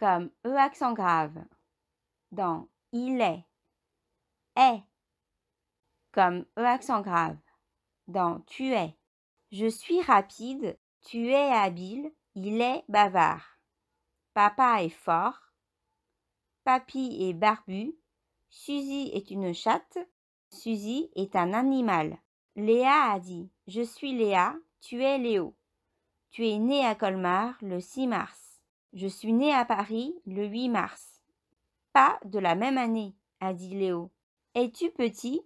comme E accent grave dans il est, est comme E accent grave dans tu es. Je suis rapide, tu es habile, il est bavard. Papa est fort, papy est barbu, Suzy est une chatte, Suzy est un animal. Léa a dit Je suis Léa, tu es Léo. Tu es né à Colmar le 6 mars. Je suis né à Paris le 8 mars. Pas de la même année, a dit Léo. Es-tu petit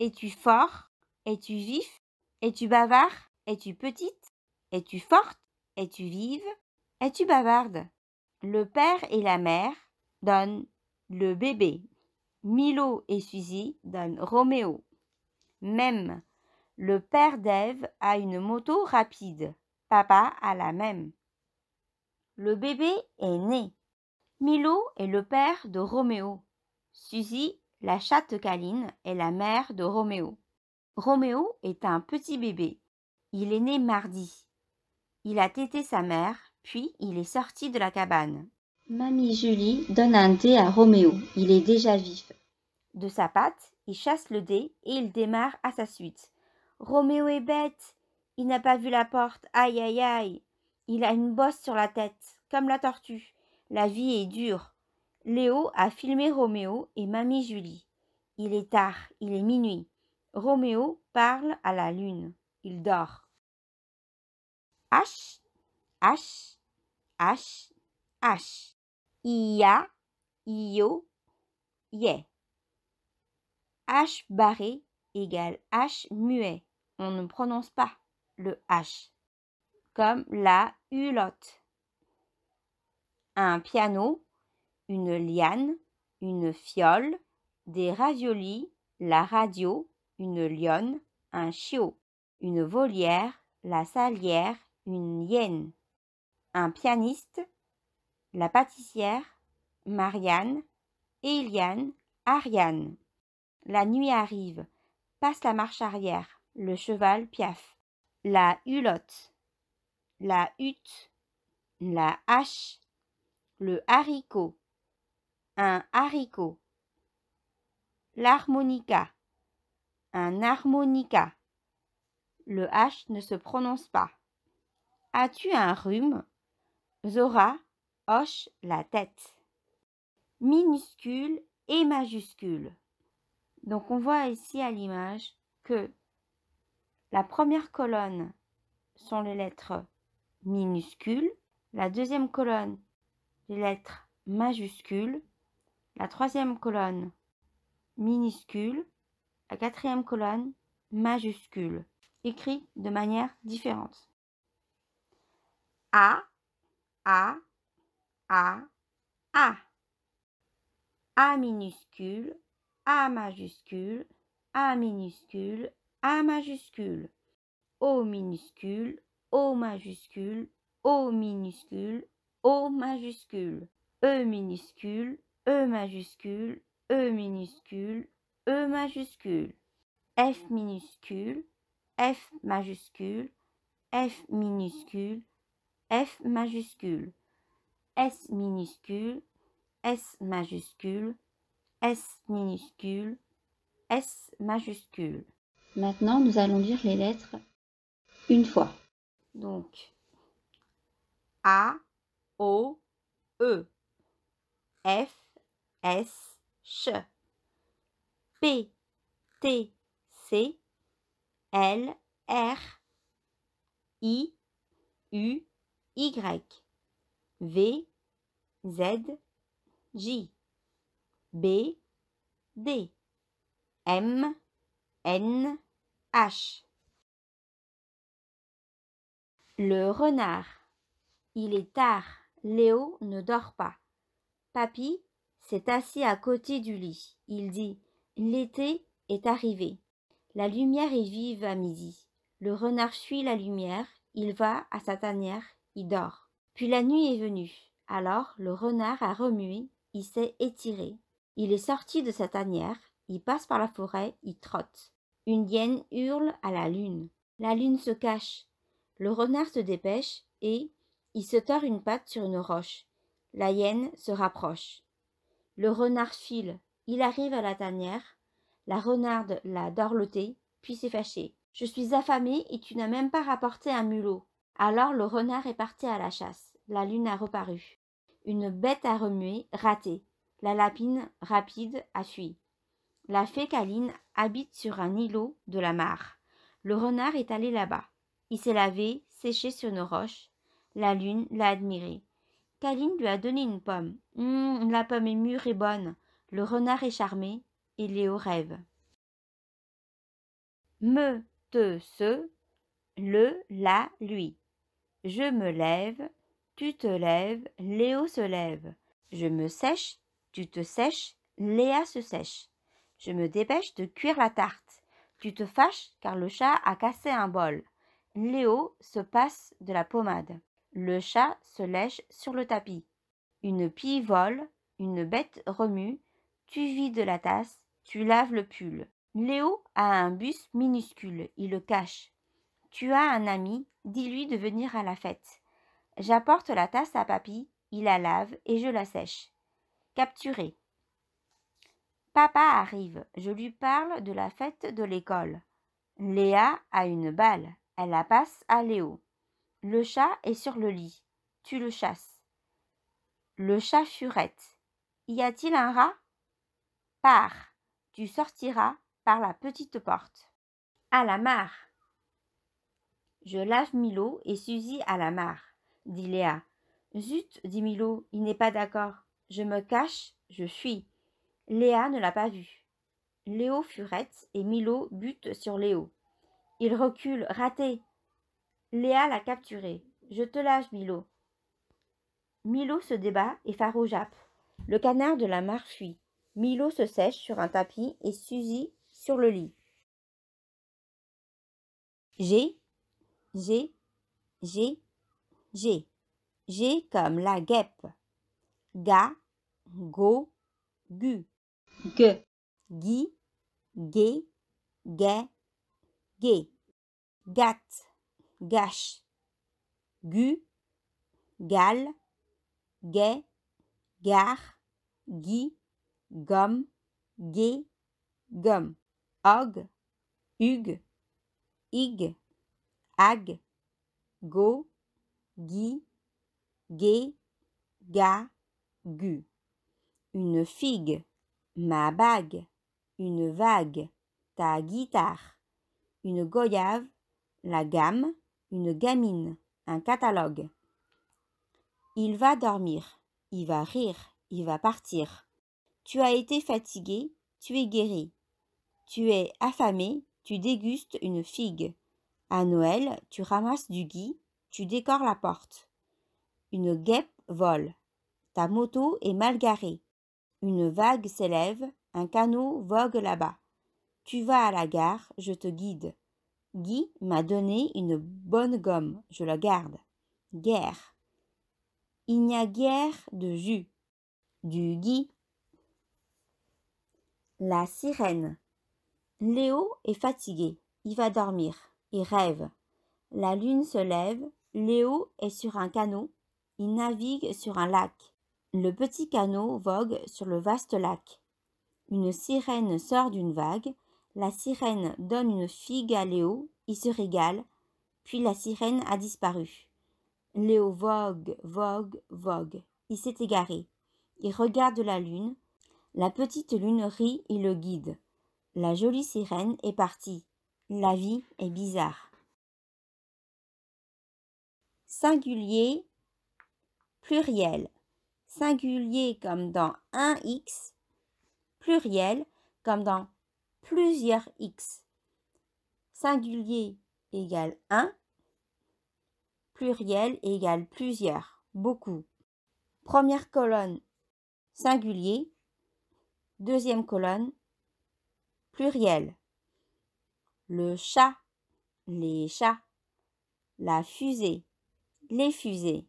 Es-tu fort Es-tu vif Es-tu bavard Es-tu petite Es-tu forte Es-tu vive Es-tu bavarde Le père et la mère donnent le bébé. Milo et Suzy donnent Roméo. Même. Le père d'Ève a une moto rapide. Papa a la même. Le bébé est né. Milo est le père de Roméo. Suzy, la chatte caline, est la mère de Roméo. Roméo est un petit bébé. Il est né mardi. Il a tété sa mère, puis il est sorti de la cabane. Mamie Julie donne un dé à Roméo. Il est déjà vif. De sa patte, il chasse le dé et il démarre à sa suite. Roméo est bête. Il n'a pas vu la porte. Aïe aïe aïe. Il a une bosse sur la tête, comme la tortue. La vie est dure. Léo a filmé Roméo et Mamie Julie. Il est tard, il est minuit. Roméo parle à la lune. Il dort. H, H, H, H. Ia, Io, Yé. H barré égale H muet. On ne prononce pas le H comme la hulotte. Un piano, une liane, une fiole, des raviolis, la radio, une lionne, un chiot, une volière, la salière, une hyène, un pianiste, la pâtissière, Marianne, Eliane, Ariane. La nuit arrive, passe la marche arrière, le cheval piaffe, la hulotte la hutte, la hache, le haricot, un haricot, l'harmonica, un harmonica. Le H ne se prononce pas. As-tu un rhume Zora hoche la tête. Minuscule et majuscule. Donc on voit ici à l'image que la première colonne sont les lettres minuscule, la deuxième colonne, les lettres majuscules, la troisième colonne, minuscule, la quatrième colonne, majuscule, écrit de manière différente. A, A, A, A. A minuscule, A majuscule, A minuscule, A majuscule. O minuscule, O majuscule, O minuscule, O majuscule, E minuscule, E majuscule, E minuscule, E majuscule, F minuscule, F majuscule, F minuscule, F majuscule, S minuscule, S majuscule, S minuscule, S majuscule. Maintenant, nous allons lire les lettres une fois. Donc, A, O, E, F, S, Ch, P, T, C, L, R, I, U, Y, V, Z, J, B, D, M, N, H. Le renard. Il est tard. Léo ne dort pas. Papy s'est assis à côté du lit. Il dit L'été est arrivé. La lumière est vive à midi. Le renard suit la lumière. Il va à sa tanière. Il dort. Puis la nuit est venue. Alors le renard a remué. Il s'est étiré. Il est sorti de sa tanière. Il passe par la forêt. Il trotte. Une hyène hurle à la lune. La lune se cache. Le renard se dépêche et il se tord une patte sur une roche. La hyène se rapproche. Le renard file. Il arrive à la tanière. La renarde l'a dorloté, puis s'est fâchée. Je suis affamée et tu n'as même pas rapporté un mulot. Alors le renard est parti à la chasse. La lune a reparu. Une bête a remué, ratée. La lapine, rapide, a fui. La fée habite sur un îlot de la mare. Le renard est allé là-bas. Il s'est lavé, séché sur nos roches. La lune l'a admiré. Caline lui a donné une pomme. Hum, la pomme est mûre et bonne. Le renard est charmé et Léo rêve. Me, te, se, le, la, lui. Je me lève, tu te lèves, Léo se lève. Je me sèche, tu te sèches, Léa se sèche. Je me dépêche de cuire la tarte. Tu te fâches car le chat a cassé un bol. Léo se passe de la pommade. Le chat se lèche sur le tapis. Une pie vole, une bête remue, tu de la tasse, tu laves le pull. Léo a un bus minuscule, il le cache. Tu as un ami, dis-lui de venir à la fête. J'apporte la tasse à papy, il la lave et je la sèche. Capturé. Papa arrive, je lui parle de la fête de l'école. Léa a une balle. Elle la passe à Léo. Le chat est sur le lit. Tu le chasses. Le chat furette. Y a-t-il un rat Pars. Tu sortiras par la petite porte. À la mare. Je lave Milo et Suzy à la mare, dit Léa. Zut, dit Milo, il n'est pas d'accord. Je me cache, je fuis. Léa ne l'a pas vu. Léo furette et Milo bute sur Léo. Il recule, raté. Léa l'a capturé. Je te lâche, Milo. Milo se débat et Faroujappe. Le canard de la mare fuit. Milo se sèche sur un tapis et Suzy sur le lit. G, G, G, j'ai, j'ai comme la guêpe. Ga, go, gu. gu Gui, gué, gué, gay, gat, gâche, gu, gal, gay, gare, gui, gomme, gay, gomme, og, hug, ig, ag, go, gi, gay, ga, gu. Une figue, ma bague, une vague, ta guitare une goyave, la gamme, une gamine, un catalogue. Il va dormir, il va rire, il va partir. Tu as été fatigué, tu es guéri. Tu es affamé, tu dégustes une figue. À Noël, tu ramasses du gui, tu décores la porte. Une guêpe vole. Ta moto est mal garée. Une vague s'élève, un canot vogue là-bas. Tu vas à la gare, je te guide. Guy m'a donné une bonne gomme, je la garde. Guerre. Il n'y a guère de jus. Du Guy. La sirène. Léo est fatigué. Il va dormir. Il rêve. La lune se lève. Léo est sur un canot. Il navigue sur un lac. Le petit canot vogue sur le vaste lac. Une sirène sort d'une vague. La sirène donne une figue à Léo, il se régale, puis la sirène a disparu. Léo vogue, vogue, vogue. Il s'est égaré. Il regarde la lune. La petite lune rit et le guide. La jolie sirène est partie. La vie est bizarre. Singulier, pluriel. Singulier comme dans un x pluriel comme dans plusieurs x. Singulier égale 1, pluriel égale plusieurs, beaucoup. Première colonne, singulier. Deuxième colonne, pluriel. Le chat, les chats. La fusée, les fusées.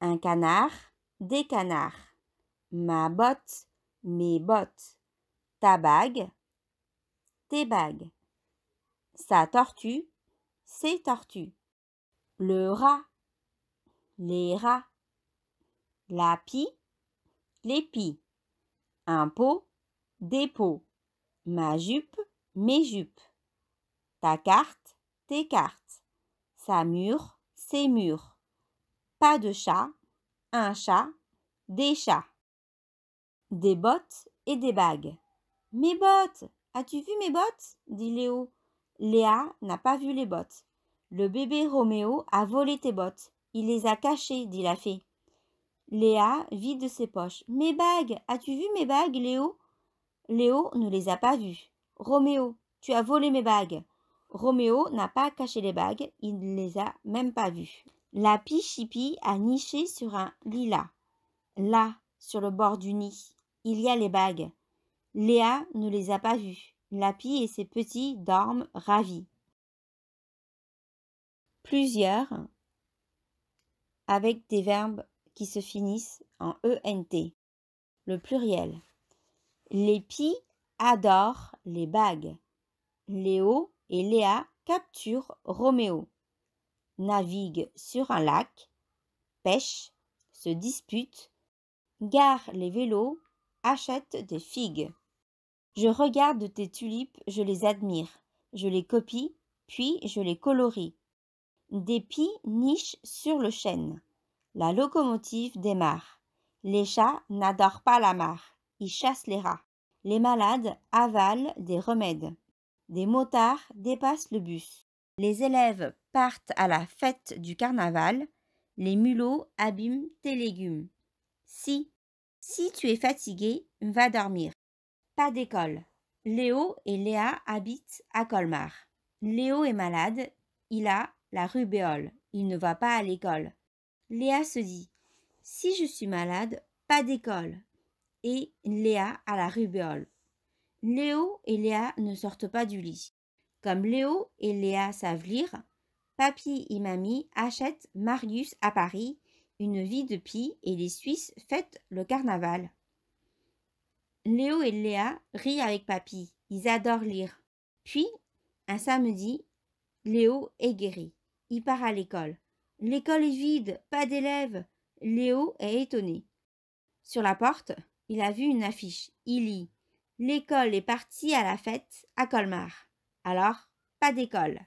Un canard, des canards. Ma botte, mes bottes. Ta bague, bagues. Sa tortue, ses tortues. Le rat, les rats. La pie, les pies. Un pot, des pots. Ma jupe, mes jupes. Ta carte, tes cartes. Sa mûre, ses murs. Pas de chat, un chat, des chats. Des bottes et des bagues. Mes bottes, As-tu vu mes bottes dit Léo. Léa n'a pas vu les bottes. Le bébé Roméo a volé tes bottes. Il les a cachées, dit la fée. Léa vide de ses poches. Mes bagues As-tu vu mes bagues, Léo Léo ne les a pas vues. Roméo, tu as volé mes bagues. Roméo n'a pas caché les bagues, il ne les a même pas vues. La pichipi a niché sur un lilas. Là, sur le bord du nid, il y a les bagues. Léa ne les a pas vus. Lapi et ses petits dorment ravis. Plusieurs avec des verbes qui se finissent en ENT, le pluriel. Les pies adorent les bagues. Léo et Léa capturent Roméo, naviguent sur un lac, pêchent, se disputent, garent les vélos, achètent des figues. Je regarde tes tulipes, je les admire, je les copie, puis je les colorie. Des pies nichent sur le chêne. La locomotive démarre. Les chats n'adorent pas la mare, ils chassent les rats. Les malades avalent des remèdes. Des motards dépassent le bus. Les élèves partent à la fête du carnaval. Les mulots abîment tes légumes. Si, si tu es fatigué, va dormir. Pas d'école. Léo et Léa habitent à Colmar. Léo est malade, il a la rubéole, il ne va pas à l'école. Léa se dit Si je suis malade, pas d'école. Et Léa a la rubéole. Léo et Léa ne sortent pas du lit. Comme Léo et Léa savent lire, papy et mamie achètent Marius à Paris, une vie de pie et les Suisses fêtent le carnaval. Léo et Léa rient avec papy. Ils adorent lire. Puis, un samedi, Léo est guéri. Il part à l'école. L'école est vide, pas d'élèves. Léo est étonné. Sur la porte, il a vu une affiche. Il lit L'école est partie à la fête à Colmar. Alors, pas d'école.